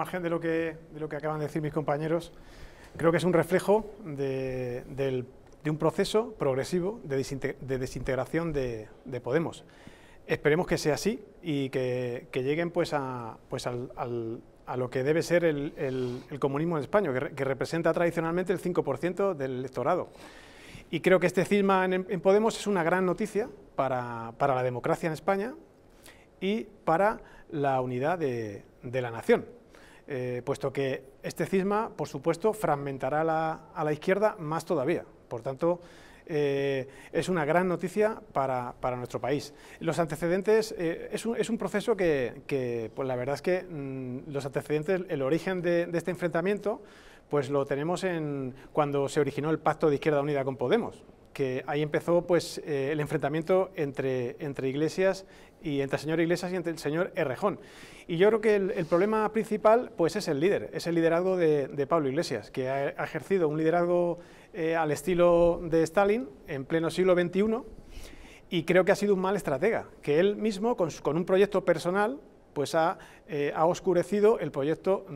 margen de lo, que, de lo que acaban de decir mis compañeros, creo que es un reflejo de, un proceso progresivo de, desintegración de, Podemos. Esperemos que sea así y que, lleguen pues, pues a, lo que debe ser el, comunismo en España, que, representa tradicionalmente el 5% del electorado. Y creo que este cisma en, Podemos es una gran noticia para, la democracia en España y para la unidad de la nación. Eh, puesto que este cisma, por supuesto, fragmentará a la izquierda más todavía. Por tanto, eh, es una gran noticia para, nuestro país. Los antecedentes, eh, es, un, proceso que, pues la verdad es que mm, los antecedentes, el origen de, de este enfrentamiento, pues lo tenemos en cuando se originó el Pacto de Izquierda Unida con Podemos que ahí empezó pues, eh, el enfrentamiento entre, entre Iglesias y entre el señor Iglesias y entre el señor Errejón. Y yo creo que el, problema principal pues, es el líder, es el liderazgo de, Pablo Iglesias, que ha, ejercido un liderazgo eh, al estilo de Stalin en pleno siglo XXI y creo que ha sido un mal estratega, que él mismo con un proyecto personal pues eh, ha, oscurecido el proyecto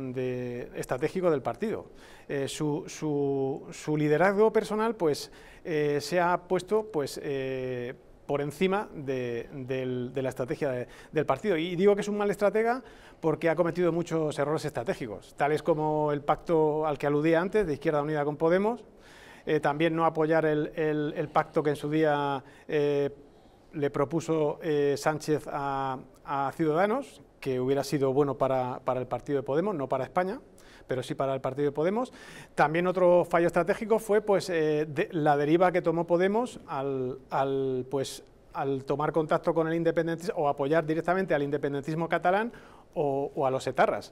estratégico del partido. Eh, su, liderazgo personal pues, eh, se ha puesto pues, por encima de, la estrategia del partido. Y digo que es un mal estratega porque ha cometido muchos errores estratégicos, tales como el pacto al que aludía antes de Izquierda Unida con Podemos, también no apoyar el, pacto que en su día le propuso eh, Sánchez a, Ciudadanos, que hubiera sido bueno para, el partido de Podemos, no para España, pero sí para el partido de Podemos. También otro fallo estratégico fue pues, eh, la deriva que tomó Podemos al, pues, al tomar contacto con el independentismo o apoyar directamente al independentismo catalán o, a los etarras.